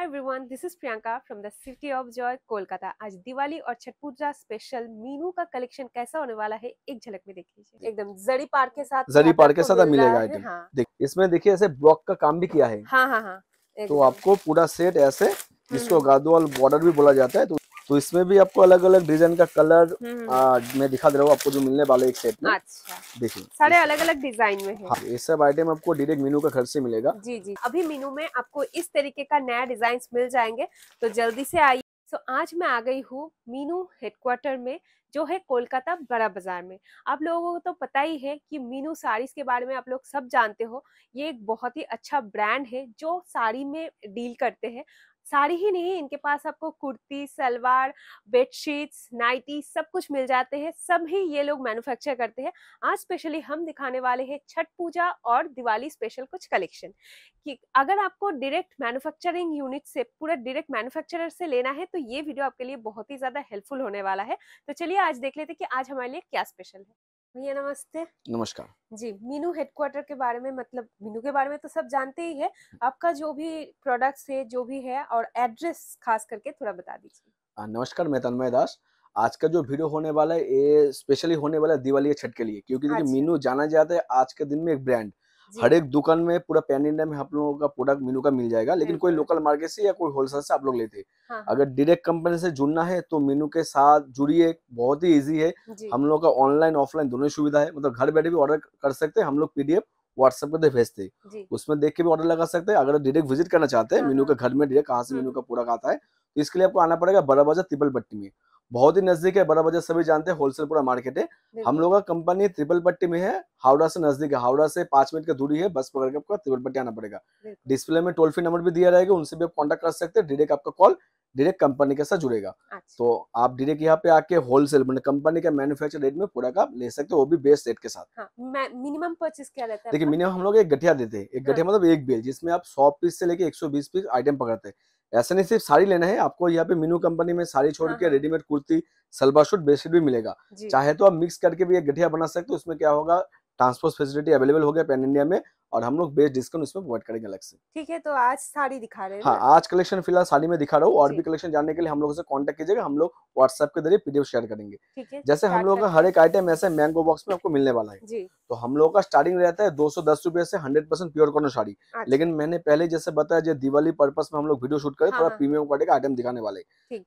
Hi everyone this is Priyanka from the city of joy Kolkata आज दिवाली और Chhath Puja special Meenu का collection कैसा होने वाला है एक झलक में देख लीजिए एकदम जड़ी पार के साथ जड़ी पार के साथ मिलेगा हाँ। देख इसमें देखिए ऐसे ब्लॉक का काम भी किया है हाँ हाँ हाँ तो आपको पूरा सेट ऐसे जिसको हम्म। गादोल बॉर्डर भी बोला जाता है तो तो इसमें भी आपको अलग अलग डिजाइन का कलर हम्म। आ, मैं दिखा दे रहा हूँ आपको जो मिलने वाले एक सेट में अच्छा देखिए सारे अलग अलग डिजाइन में हाँ, ये सब आइटम आपको डायरेक्ट मीनू का घर से मिलेगा जी जी अभी मीनू में आपको इस तरीके का नया डिजाइन मिल जाएंगे तो जल्दी से आइए तो आज मैं आ गई हूँ मीनू हेडक्वार्टर में जो है कोलकाता बड़ा बाजार में आप लोगों को तो पता ही है कि मीनू साड़ीज़ के बारे में आप लोग सब जानते हो ये एक बहुत ही अच्छा ब्रांड है जो साड़ी में डील करते हैं साड़ी ही नहीं इनके पास आपको कुर्ती सलवार बेडशीट्स नाइटी सब कुछ मिल जाते हैं सब ही ये लोग मैन्युफैक्चर करते हैं आज स्पेशली हम दिखाने वाले हैं छठ पूजा और दिवाली स्पेशल कुछ कलेक्शन कि अगर आपको डायरेक्ट मैन्युफैक्चरिंग यूनिट से पूरा डायरेक्ट मैन्युफैक्चरर से लेना है तो ये वीडियो आपके लिए बहुत ही ज़्यादा हेल्पफुल होने वाला है तो चलिए आज देख लेते कि आज हमारे लिए क्या स्पेशल है भैया नमस्ते नमस्कार जी मीनू हेडक्वार्टर के बारे में मतलब मीनू के बारे में तो सब जानते ही है हम्म। आपका जो भी प्रोडक्ट्स है जो भी है और एड्रेस खास करके थोड़ा बता दीजिए नमस्कार मैं तन्मय दास आज का जो वीडियो होने वाला है ये स्पेशली होने वाला है दिवाली छठ के लिए क्योंकि देखिए अच्छा। मीनू जाना जाता है आज के दिन में एक ब्रांड हर एक दुकान में पूरा पैन इंडिया में आप लोगों का प्रोडक्ट मीनू का मिल जाएगा लेकिन कोई लोकल मार्केट से या कोई होलसेल से आप लोग लेते हैं हाँ।, हाँ। अगर डायरेक्ट कंपनी से जुड़ना है तो मेनू के साथ जुड़िए बहुत ही ईजी है हम लोग का ऑनलाइन ऑफलाइन दोनों सुविधा है मतलब घर बैठे भी ऑर्डर कर सकते हैं हम लोग पीडीएफ व्हाट्सएप पे भेजते हैं उसमें देख के भी ऑर्डर लगा सकते हैं अगर डायरेक्ट विजिट करना चाहते हैं मेनू हाँ, हाँ। के घर में डायरेक्ट कहाँ से मीनू हम्म, हम्म। का प्रोडक्ट आता है तो इसके लिए आपको आना पड़ेगा बड़ा बाजार तिपल पट्टी में बहुत ही नजदीक है बड़ा बाजार सभी जानते हैं होलसेल पूरा मार्केट है हम लोग का कंपनी त्रिपल पट्टी में है हावड़ा से नजदीक है हावड़ा से पांच मिनट की दूरी है बस पकड़ के आपको त्रिपल पट्टी आना पड़ेगा डिस्प्ले में टोल फ्री नंबर भी दिया रहेगा उनसे भी आप कॉन्टेक्ट कर सकते हैं डायरेक्ट आपका कॉल डायरेक्ट कंपनी के साथ जुड़ेगा अच्छा। तो आप डायरेक्ट यहाँ पे आके होलसेल मतलब कंपनी का मैन्युफैक्चर रेट में पूरा का ले सकते हो वो भी बेस्ट रेट के साथ हाँ, मिनिमम परचेस क्या रहता है देखिए मिनिमम हम लोग एक गठिया देते हैं एक हाँ। गठिया मतलब एक बेल जिसमें आप सौ पीस से लेके एक सौ बीस पीस आइटम पकड़ते हैं ऐसा नहीं सिर्फ साड़ी लेना है आपको यहाँ पे मीनू कंपनी में साड़ी छोड़ हाँ, के हाँ। Readymade kurti salwar suit bedsheet भी मिलेगा चाहे तो आप मिक्स करके भी एक गठिया बना सकते हो उसमें क्या होगा ट्रांसपोर्ट फैसिलिटी अवेलेबल हो गया पैन इंडिया में और हम लोग बेस्ट डिस्काउंट इसमें प्रोवाइड करेंगे अलग से ठीक है तो आज साड़ी दिखा रहे हैं हाँ आज कलेक्शन फिलहाल साड़ी में दिखा रहा हूँ और भी कलेक्शन जानने के लिए हम लोग से कांटेक्ट कीजिएगा हम लोग व्हाट्सएप के जरिए पीडीएफ शेयर करेंगे ठीक है जैसे हम लोगों का हर एक आइटम ऐसे मैंगो बॉक्स में आपको मिलने वाला है तो हम लोग का स्टार्टिंग रहता है दो सौ से हंड्रेड प्योर कॉर्नर साड़ी अच्छा। लेकिन मैंने पहले जैसे बताया जो दिवाली पर्पज में हम लोग वीडियो शूट करें हाँ, थोड़ा प्रीमियम हाँ। क्वालिटी का आइटम दिखाने वाले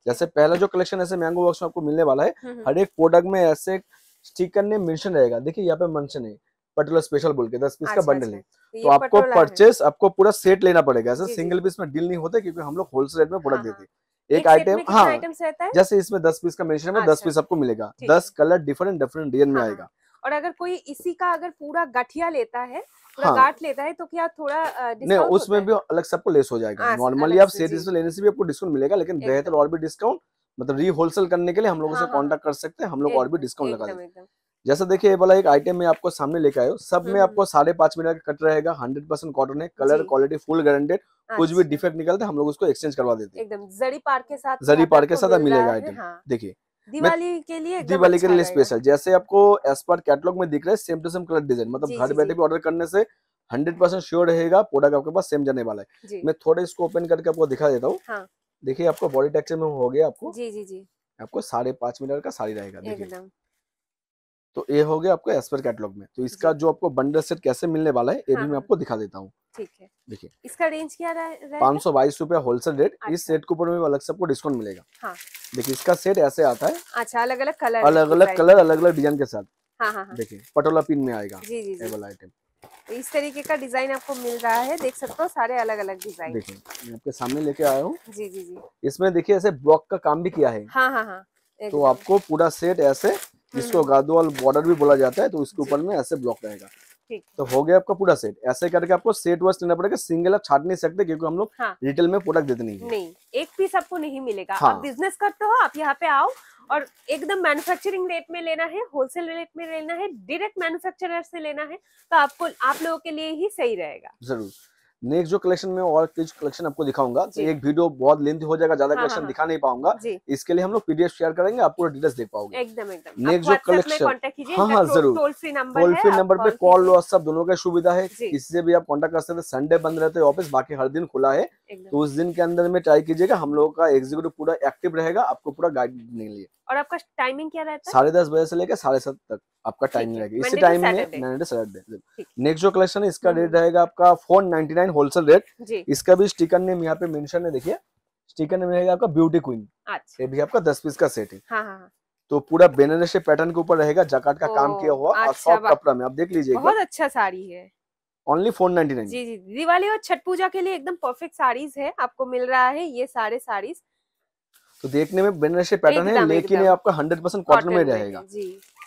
जैसे पहला जो कलेक्शन ऐसे मैंगो बॉक्स में आपको मिलने वाला है हम्म, हम्म। हर एक प्रोडक्ट में ऐसे स्टिकर नेम मेंशन रहेगा देखिए यहाँ पे मेंशन है पर्टिकुलर स्पेशल बोल के दस पीस का बंडल अच्छा, अच्छा। है तो, तो आपको परचेस आपको पूरा सेट लेना पड़ेगा ऐसा सिंगल पीस में डील नहीं होता क्योंकि हम लोग होलसेल रेट में प्रोडक्ट हाँ, देते हाँ। एक आइटम हाँ जैसे इसमें दस पीस का मेंशन है दस पीस अच्छा। आपको मिलेगा दस कलर डिफरेंट डिफरेंट डिजाइन में हाँ, आएगा और अगर कोई इसी का अगर पूरा गठिया लेता है हाँ। गाट लेता है तो क्या थोड़ा डिस्काउंट नहीं उसमें भी अलग सबको लेस हो जाएगा नॉर्मली आप सेट लेने से भी आपको डिस्काउंट मिलेगा लेकिन बेहतर और भी डिस्काउंट मतलब री होलसेल करने के लिए हम लोगों से कॉन्टेक्ट कर सकते हैं हम लोग और भी डिस्काउंट लगा देते जैसा देखिए ये वाला एक आइटम मैं आपको सामने लेके आयो सब में हम्म, आपको हम्म। साढ़े पांच मीटर का कट रहेगा हंड्रेड परसेंट कॉटन है कलर क्वालिटी फुल गारंटेड कुछ भी डिफेक्ट अच्छा। निकलता है हम लोग उसको एक्सचेंज करवा देते हैं एकदम जड़ी पार के साथ जरी पार के साथ तो मिलेगा आइटम हाँ। देखिए दिवाली के लिए दिवाली के अच्छा लिए स्पेशल जैसे आपको एज पर कैटलॉग में दिख रहा है same to same colour design मतलब घर बैठे भी ऑर्डर करने से हंड्रेड परसेंट श्योर रहेगा प्रोडक्ट आपके पास सेम जाने वाला है मैं थोड़ा इसको ओपन करके आपको दिखा देता हूँ हाँ। देखिए आपको बॉडी टेक्सचर में हो गया आपको जी जी जी आपको साढ़े पांच मीटर का साड़ी रहेगा देखिए तो ये हो गया आपको एस्पर कैटलॉग में तो इसका जो आपको बंडल सेट कैसे मिलने वाला है ये हाँ, भी मैं आपको दिखा देता हूँ देखिए इसका रेंज क्या रहा पाँच सौ बाईस रूपया होलसेल रेट इस सेट अच्छा। के ऊपर में अलग से आपको डिस्काउंट मिलेगा हाँ। देखिए इसका सेट ऐसे आता है अच्छा अलग अलग कलर अलग अलग कलर अलग अलग डिजाइन के साथ हाँ, हाँ, देखिए पटोला पिन में आएगा आइटम तो इस तरीके का डिजाइन आपको मिल रहा है देख सकते हो सारे अलग अलग डिजाइन देखिए आपके सामने लेके आया हूँ जी जी जी इसमें देखिए ऐसे ब्लॉक का काम भी किया है हाँ हाँ हाँ तो आपको पूरा सेट ऐसे जिसको हम्म। गादो बॉर्डर भी बोला जाता है तो उसके ऊपर में ऐसे ब्लॉक रहेगा तो हो गया आपका पूरा सेट ऐसे करके आपको सेट वाइज लेना पड़ेगा सिंगल आप छाट नहीं सकते क्योंकि हम लोग हाँ। रिटेल में प्रोडक्ट देते नहीं, नहीं एक पीस आपको नहीं मिलेगा हाँ। आप बिजनेस करते हो आप यहाँ पे आओ और एकदम मैन्युफैक्चरिंग रेट में लेना है होलसेल रेट में लेना है डायरेक्ट मैन्युफैक्चरर से लेना है तो आपको आप लोगों के लिए ही सही रहेगा जरूर नेक्स्ट जो कलेक्शन में और कुछ कलेक्शन आपको दिखाऊंगा तो एक वीडियो बहुत लेंथ हो जाएगा ज्यादा कलेक्शन हाँ, हाँ, दिखा हाँ। नहीं पाऊंगा इसके लिए हम लोग पीडीएफ शेयर करेंगे आप पूरा डिटेल्स देख पाओगे एकदम एकदम नेक्स्ट जो कलेक्शन हाँ हाँ जरूर टोल फ्री नंबर पे कॉल व्हाट्सअप दोनों का सुविधा है इससे भी आप कॉन्टेक्ट कर सकते संडे बंद रहते हैं ऑफिस बाकी हर दिन खुला है तो उस दिन के अंदर में ट्राई कीजिएगा हम लोगों का एग्जीक्यूटिव पूरा एक्टिव रहेगा आपको पूरा गाइड देने के लिए और आपका टाइमिंग क्या रहता है साढ़े दस बजे से लेकर साढ़े सात तक आपका टाइमिंग रहेगा इसी टाइम में सैटरडे नेक्स्ट जो कलेक्शन है इसका रेट हम्म। रहेगा आपका four ninety nine wholesale rate इसका भी स्टिकर नेम यहाँ पे मेंशन है देखिए स्टिकर नेम रहेगा आपका ब्यूटी अच्छा। क्वीन ये भी आपका दस पीस का सेट है हाँ, हाँ, हाँ। तो पूरा बेनारसी पैटर्न के ऊपर रहेगा जकाट का काम किया हुआ और सॉफ्ट अच्छा, कपड़ा में आप देख लीजिए बहुत अच्छा साड़ी है ओनली फोर नाइनटी नाइन जी जी दिवाली और छठ पूजा के लिए एकदम परफेक्ट साड़ीज है आपको मिल रहा है ये सारे साड़ीज तो देखने में बनारसी पैटर्न है लेकिन ये आपका हंड्रेड परसेंट कॉटन में रहेगा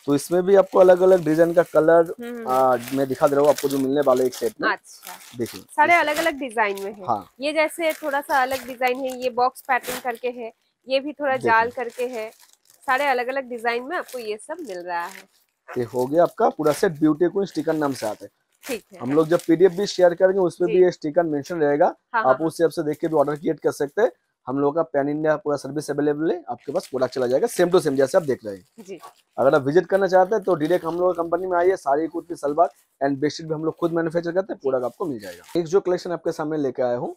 तो इसमें भी आपको अलग अलग डिजाइन का कलर हम्म, हम्म। आ, मैं दिखा दे रहा हूँ आपको जो मिलने वाले एक सेट में अच्छा देखिए सारे अलग अलग डिजाइन में है हाँ। ये जैसे थोड़ा सा अलग डिजाइन है ये बॉक्स पैटर्न करके है ये भी थोड़ा जाल करके है सारे अलग अलग डिजाइन में आपको ये सब मिल रहा है ये हो गया आपका पूरा सेट ब्यूटी को स्टिकर नाम से आता है ठीक है हम लोग जब पीडीएफ भी शेयर करेंगे उसमें भी ये स्टिकर मेंशन रहेगा हाँ, हाँ आप हाँ। उस हिसाब से देख के भी ऑर्डर क्रिएट कर सकते हैं हम लोग का पैन इंडिया पूरा सर्विस अवेलेबल है आपके पास प्रोडक्ट चला जाएगा सेम टू सेम जैसे आप देख रहे हैं अगर आप विजिट करना चाहते हैं तो डायरेक्ट हम लोग कंपनी में आइए सारी कुर्ती सलवार एंड बेडशीट भी हम लोग खुद मैन्युफैक्चर करते हैं प्रोडक्ट आपको मिल जाएगा एक जो कलेक्शन आपके सामने लेके आया हूँ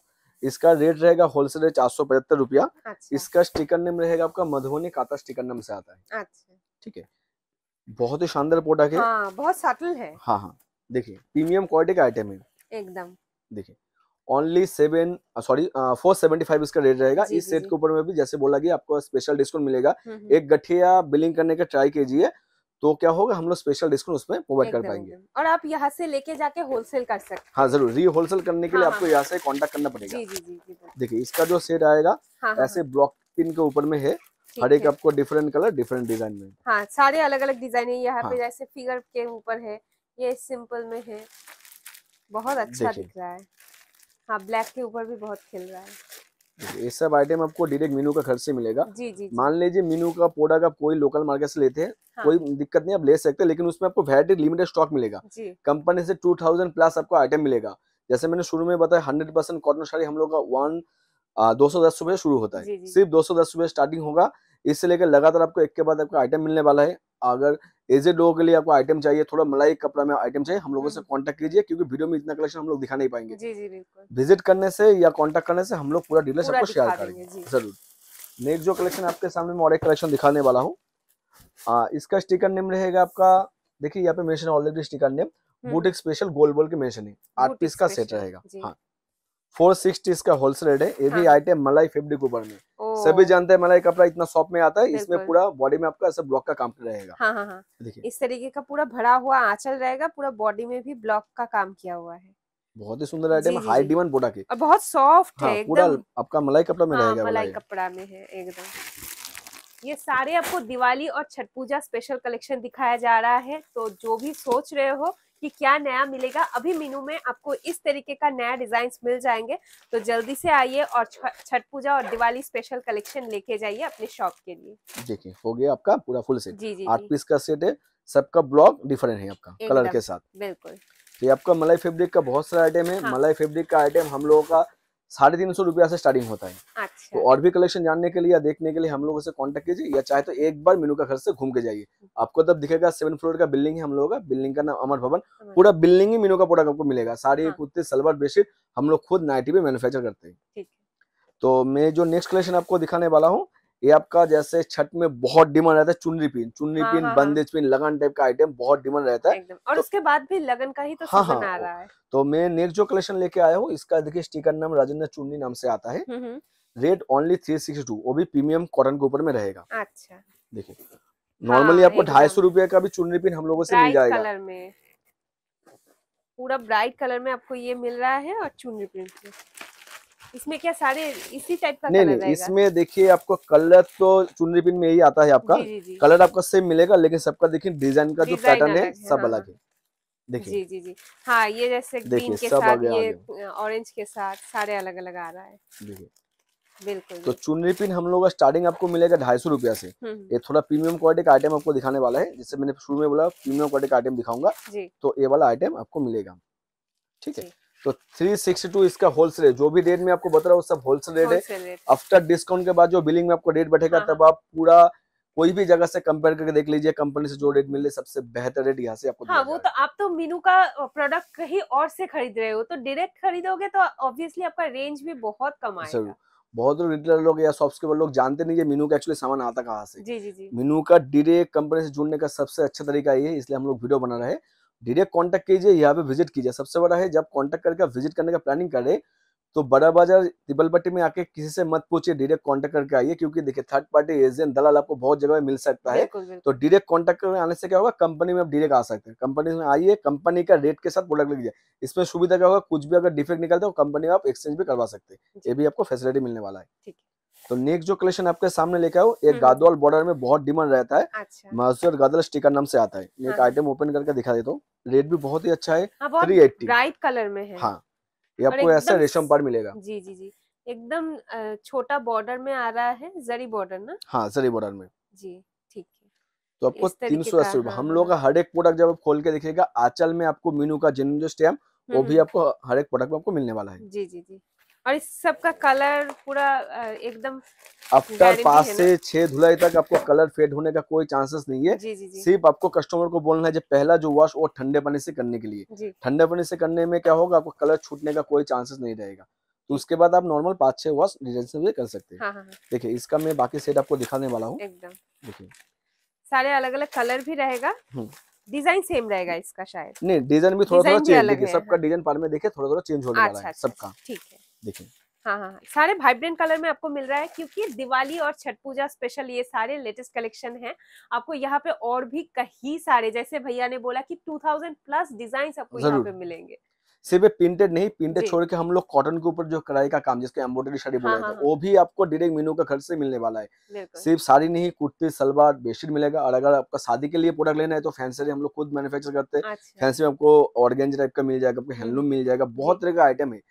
इसका रेट रहेगा होलसेल रेट चार सौ पचहत्तर रुपया अच्छा। इसका स्टिकर नेम रहेगा आपका मधुबनी काता स्टिकर नेम से आता है अच्छा। ठीक है बहुत ही शानदार प्रोडक्ट है हाँ, बहुत सटल है हाँ हाँ देखिए प्रीमियम क्वालिटी का आइटम है एकदम देखिए only seven sorry four seventy five इसका रेट रहेगा इस सेट के ऊपर में भी जैसे बोला गया आपको स्पेशल डिस्काउंट मिलेगा हम्म, हम्म। एक गठिया बिलिंग करने का ट्राई कीजिए तो क्या होगा हम लोग स्पेशल डिस्काउंट उसमें प्रोवाइड कर पाएंगे और आप यहाँ से लेके जाके होलसेल कर सकते हाँ जरूर री होलसेल करने के लिए हाँ, आपको हाँ। यहाँ से कांटेक्ट करना पड़ेगा देखिए इसका जो सेट आएगा हाँ, हाँ ऐसे ब्लॉक हाँ। पिन के ऊपर में है हर एक आपको डिफरेंट कलर डिफरेंट डिजाइन में हाँ सारे अलग अलग डिजाइन है यहाँ पे जैसे फिगर के ऊपर है ये सिंपल में है बहुत अच्छा दिख रहा है हाँ ब्लैक के ऊपर भी बहुत खिल रहा है ये सब आइटम आपको डायरेक्ट मीनू का घर से मिलेगा जी जी, जी। मान लीजिए मीनू का पोडा का कोई लोकल मार्केट से लेते हैं हाँ। कोई दिक्कत नहीं आप ले सकते लेकिन उसमें आपको वेराइटी लिमिटेड स्टॉक मिलेगा कंपनी से टू थाउजेंड प्लस आपको आइटम मिलेगा जैसे मैंने शुरू में बताया हंड्रेड परसेंट कॉटन साड़ी हम लोग का वन दो सौ दस रुपए शुरू होता है सिर्फ दो सौ दस रुपए स्टार्टिंग होगा इससे लेकर लगातार आपको एक के बाद आपको आइटम मिलने वाला है अगर एजेड लोगों के लिए आपको आइटम चाहिए थोड़ा मलाई कपड़ा में आइटम चाहिए हम लोगों से कांटेक्ट हम्म। कीजिए क्योंकि वीडियो में इतना कलेक्शन हम लोग दिखा नहीं पाएंगे जी जी बिल्कुल विजिट करने से या कांटेक्ट करने से हम लोग पूरा डिटेल्स सबको शेयर करेंगे जरूर नेक्स्ट जो कलेक्शन आपके सामने मैं और एक कलेक्शन दिखाने वाला हूँ इसका स्टिकर नेम रहेगा आपका देखिए यहाँ पे मेंशन ऑलरेडी स्टिकर नेम बूट एक स्पेशल गोल बोल के मेंशन है आठ पीस का सेट रहेगा हाँ फोर सिक्सटी इसका होलसेल रेट है ये भी हाँ। आइटम मलाई फेब्रिक ऊपर में सभी जानते हैं मलाई कपड़ा इतना सॉफ्ट में आता है इसमें पूरा बॉडी में आपका ऐसा ब्लॉक का काम रहेगा हाँ, हाँ, हाँ. देखिए इस तरीके का पूरा भरा हुआ आंचल रहेगा पूरा बॉडी में भी ब्लॉक का काम किया हुआ है बहुत ही सुंदर आइटम हाई डिमांड प्रोडक्ट है बहुत सॉफ्ट हाँ, है पूरा आपका मलाई कपड़ा में हाँ, रहेगा मलाई कपड़ा में है एकदम ये सारे आपको दिवाली और छठ पूजा स्पेशल कलेक्शन दिखाया जा रहा है तो जो भी सोच रहे हो कि क्या नया मिलेगा अभी मीनू में आपको इस तरीके का नया डिजाइन मिल जाएंगे तो जल्दी से आइए और छठ पूजा और दिवाली स्पेशल कलेक्शन लेके जाइए अपने शॉप के लिए देखिए हो गया आपका पूरा फुल सेट जी जी आठ पीस का सेट है सबका ब्लॉक डिफरेंट है आपका कलर के साथ बिल्कुल तो ये आपका मलाई फेब्रिक का बहुत सारा आइटम है हाँ। मलाई फेब्रिक का आइटम हम लोगों का साढ़े तीन सौ रुपया से स्टार्टिंग होता है अच्छा। तो और भी कलेक्शन जानने के लिए या देखने के लिए हम लोगों से कांटेक्ट कीजिए या चाहे तो एक बार मीनू का घर से घूम के जाइए आपको तब दिखेगा सेवन फ्लोर का बिल्डिंग है हम लोगों का बिल्डिंग का नाम अमर भवन पूरा बिल्डिंग ही मीनू का प्रोडक्ट आपको मिलेगा साड़ी हाँ। कुत्ते सलवार बेडशीट हम लोग खुद नाइटी भी मैनुफेक्चर करते हैं तो मैं जो नेक्स्ट कलेक्शन आपको दिखाने वाला हूँ ये आपका जैसे छठ में बहुत डिमांड रहता है चुनरी पिन चुनरी हाँ, पिन हाँ, बंदेज पिन लगन टाइप का आइटम बहुत डिमांड रहता है और तो, उसके बाद भी लगन का ही तो हाँ, हाँ, आ रहा है तो मैं नेक्स्ट जो कलेक्शन लेके आया हूँ इसका देखिए स्टिकर नाम राजेंद्र चुन्नी नाम से आता है rate only three six two वो भी प्रीमियम कॉटन के ऊपर में रहेगा अच्छा देखिए नॉर्मली हाँ, आपको ढाई सौ रूपये का भी चुनरी पिन हम लोगों से मिल जाएगा पूरा ब्राइट कलर में आपको ये मिल रहा है और चुनरी पिन इसमें क्या सारे इसी टाइप का नहीं नहीं इसमें देखिए आपको कलर तो चुनरी पिन में यही आता है आपका जी, जी, कलर आपका सेम मिलेगा लेकिन सबका देखिए डिजाइन का जो पैटर्न है सब हाँ, अलग हाँ। है देखिए जी जी जी हाँ ये जैसे ग्रीन के साथ ये ऑरेंज के साथ सारे अलग अलग आ रहा है बिल्कुल तो चुनरी पिन हम लोग का स्टार्टिंग आपको मिलेगा ढाई सौ रुपया से हम्म, हम्म। ये थोड़ा प्रीमियम क्वालिटी का आइटम आपको दिखाने वाला है जिससे मैंने शुरू में बोला प्रीमियम क्वालिटी का आइटम दिखाऊंगा तो ये वाला आइटम आपको मिलेगा ठीक है तो 362 इसका होलसेल रेट जो भी रेट में आपको बता रहा हूँ सब होलसेल रेट है आफ्टर डिस्काउंट के बाद जो बिलिंग में आपको रेट बैठेगा हाँ, तब हाँ। आप पूरा कोई भी जगह से कंपेयर करके देख लीजिए कंपनी से जो रेट मिले सबसे बेहतर रेट यहाँ से आपको हाँ, वो तो आप तो मीनू का प्रोडक्ट कहीं और से खरीद रहे हो तो डायरेक्ट खरीदोगे तो ऑब्वियसली आपका रेंज भी बहुत कम आएगा बहुत रिटेलर लोग या शॉप्सकीपर लोग जानते नहीं है मीनू का एक्चुअली सामान आता कहाँ से जी जी जी मीनू का डायरेक्ट कंपनी से जुड़ने का सबसे अच्छा तरीका ये इसलिए हम लोग वीडियो बना रहे हैं डायरेक्ट कांटेक्ट कीजिए यहाँ पे विजिट कीजिए सबसे बड़ा है जब कांटेक्ट करके विजिट करने का प्लानिंग करें तो बड़ा बाजार तिबलपट्टी में आके किसी से मत पूछिए डायरेक्ट कांटेक्ट करके आइए क्योंकि देखिए थर्ड पार्टी एजेंट दलाल आपको बहुत जगह मिल सकता है तो डायरेक्ट कांटेक्ट करने आने से क्या होगा कंपनी में आप डायरेक्ट आ सकते हैं कंपनी में आइए कंपनी का रेट के साथ प्रोडक्ट लीजिए इसमें सुविधा क्या होगा कुछ भी अगर डिफेक्ट निकलता है कंपनी में आप एक्सचेंज भी करवा सकते हैं ये भी आपको फैसिलिटी मिलने वाला है तो नेक्स्ट जो कलेक्शन आपके सामने लेके आओ एक हम्म। गादवाल बॉर्डर में बहुत डिमांड रहता है अच्छा। मासूर गादवाल स्टिकर नाम से आता है एक आइटम हाँ। ओपन करके दिखा देता हूँ रेट भी बहुत ही अच्छा है थ्री एट्टी राइट कलर में है हाँ ये आपको ऐसा रेशम पार मिलेगा जी जी जी एकदम छोटा बॉर्डर में आ रहा है जरी बॉर्डर ना हाँ जरी बॉर्डर में जी ठीक तो आपको तीन सौ अस्सी रूपए हम हाँ। लोग का हर एक प्रोडक्ट जब आप खोल के देखेगा आचल में आपको मीनू का जो स्टैम्प वो भी हम्म। आपको हर एक प्रोडक्ट में आपको मिलने वाला है जी जी जी और इस सब का कलर पूरा एकदम आफ्टर पास से छह धुलाई तक आपको कलर फेड होने का कोई चांसेस नहीं है जी, जी, जी. सिर्फ आपको कस्टमर को बोलना है जो पहला जो वॉश वो ठंडे पानी से करने के लिए ठंडे पानी से करने में क्या होगा आपको कलर छूटने का कोई चांसेस नहीं रहेगा तो उसके बाद आप नॉर्मल पाँच छह वॉश डिजाइन से भी कर सकते हैं देखिये हाँ, हाँ, हाँ। देखिए इसका मैं बाकी सेट आपको दिखाने वाला हूँ एकदम देखिए सारे अलग अलग कलर भी रहेगा डिजाइन सेम हम्म। रहेगा इसका शायद नहीं डिजाइन भी थोड़ा थोड़ा चेंज सबका डिजाइन पार में देखे थोड़ा थोड़ा चेंज होने वाला है अच्छा, अच्छा, सबका अच्छा। ठीक है देखें हाँ हाँ, हाँ। सारे वाइब्रेंट कलर में आपको मिल रहा है क्योंकि दिवाली और छठ पूजा स्पेशल ये सारे लेटेस्ट कलेक्शन हैं आपको यहाँ पे और भी कहीं सारे जैसे भैया ने बोला कि 2000 प्लस डिजाइन आपको यहाँ पे मिलेंगे सिर्फ प्रिंटेड नहीं प्रिंटेड छोड़ के हम लोग कॉटन के ऊपर जो कढ़ाई का काम जिसके एम्ब्रॉयडरी साड़ी बोला हाँ, हाँ, हाँ, वो भी आपको डायरेक्ट मीनू का घर से मिलने वाला है सिर्फ साड़ी नहीं कुर्ती सलवार बेडशीट मिलेगा और अगर आपका शादी के लिए प्रोडक्ट लेना है तो फैंसी हम लोग खुद मैन्युफैक्चर करते हैं फैंसी अच्छा। में आपको ऑर्गेंज टाइप का मिल जाएगा आपको हैंडलूम हम्म। मिल जाएगा बहुत तरह का आइटम है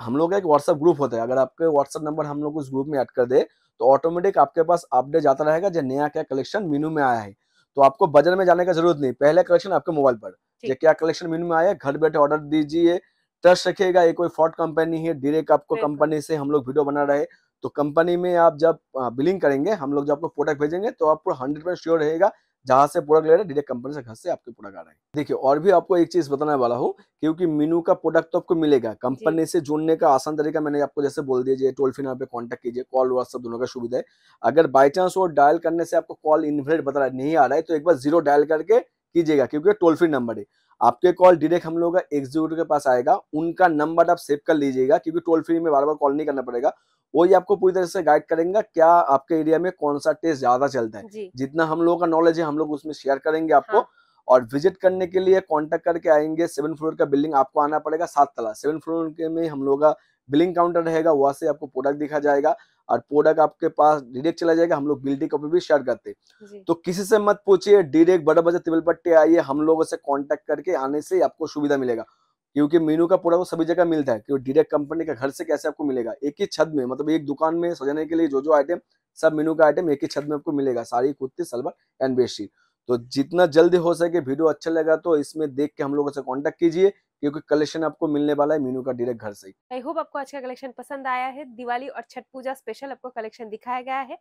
हम लोग का एक व्हाट्सअप ग्रुप होता है अगर आपके व्हाट्सअप नंबर हम लोग उस ग्रुप में ऐड कर दे तो ऑटोमेटिक आपके पास अपडेट जाता रहेगा जो नया क्या कलेक्शन मीनू में आया है तो आपको बजट में जाने का जरूरत नहीं पहले कलेक्शन आपके मोबाइल पर जो क्या कलेक्शन मीनू में आया घर बैठे ऑर्डर दीजिए ट्रस्ट रखेगा ये कोई फॉर्ड कंपनी है डायरेक्ट आपको कंपनी से हम लोग वीडियो बना रहे तो कंपनी में आप जब बिलिंग हाँ, करेंगे हम लोग जब आपको प्रोडक्ट भेजेंगे तो आपको हंड्रेड परसेंट श्योर रहेगा जहां से प्रोडक्ट ले रहे हैं डायरेक्ट कंपनी से घर से आपके प्रोडक्ट आ रहे हैं देखिए और भी आपको एक चीज बताने वाला हूँ क्योंकि मीनू का प्रोडक्ट तो आपको मिलेगा कंपनी से जुड़ने का आसान तरीका मैंने आपको जैसे बोल दीजिए टोल फ्री नंबर पे कॉन्टेक्ट कीजिए कॉल व्हाट्सअप दोनों का सुविधा है अगर बाई चांस वो डायल करने से आपको कॉल इन्वेट बता रहा है नहीं आ रहा है तो एक बार जीरो डायल करके कीजिएगा क्योंकि टोल फ्री नंबर है आपके कॉल डायरेक्ट हम लोग का एग्जीक्यूटिव के पास आएगा उनका नंबर आप सेव कर लीजिएगा क्योंकि टोल फ्री में बार बार कॉल नहीं करना पड़ेगा वो ये आपको पूरी तरह से गाइड करेंगे क्या आपके एरिया में कौन सा टेस्ट ज्यादा चलता है जितना हम लोगों का नॉलेज है हम लोग उसमें शेयर करेंगे आपको हाँ। और विजिट करने के लिए कांटेक्ट करके आएंगे सेवन फ्लोर का बिल्डिंग आपको आना पड़ेगा सात तला सेवन फ्लोर के में हम लोग का बिलिंग काउंटर रहेगा वहां से आपको प्रोडक्ट दिखा जाएगा और प्रोडक्ट आपके पास डायरेक्ट चला जाएगा हम लोग बिल्डिंग कॉपी भी शेयर करते हैं तो किसी से मत पूछिए डायरेक्ट बड़ा बजे तिबलपट्टी आइए हम लोगों से कॉन्टेक्ट करके आने से आपको सुविधा मिलेगा क्योंकि मीनू का पूरा वो तो सभी जगह मिलता है क्योंकि डायरेक्ट कंपनी का घर से कैसे आपको मिलेगा एक ही छत में मतलब एक दुकान में सजाने के लिए जो जो आइटम सब मीनू का आइटम एक ही छत में आपको मिलेगा साड़ी कुर्ती सलवार एंड बेडशीट तो जितना जल्दी हो सके वीडियो अच्छा लगा तो इसमें देख के हम लोगों से कॉन्टेक्ट कीजिए क्योंकि कलेक्शन आपको मिलने वाला है मीनू का डायरेक्ट घर से आई होप आपको आज का कलेक्शन पसंद आया है दिवाली और छठ पूजा स्पेशल आपको कलेक्शन दिखाया गया है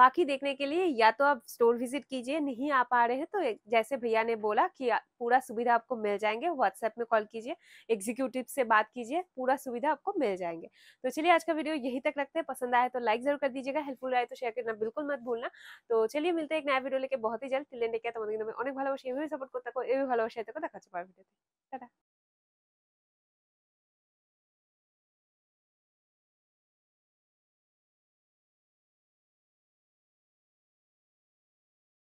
बाकी देखने के लिए या तो आप स्टोर विजिट कीजिए नहीं आ पा रहे हैं तो जैसे भैया ने बोला कि पूरा सुविधा आपको मिल जाएंगे व्हाट्सएप में कॉल कीजिए एग्जीक्यूटिव से बात कीजिए पूरा सुविधा आपको मिल जाएंगे तो चलिए आज का वीडियो यही तक रखते हैं पसंद आया तो लाइक जरूर कर दीजिएगा हेल्पफुल आए तो शेयर करना बिल्कुल मत भूलना তো চলিয়ে মিলতে এক নয়া ভিডিও লেকে বহুত জলদি টিলে নেকে তোমাদের কিন্তু আমি অনেক ভালোবাসি এভাবে সাপোর্ট করতে থাকো এভাবে ভালোবাসা থাকো দেখা হচ্ছে পরের ভিডিওতে টাটা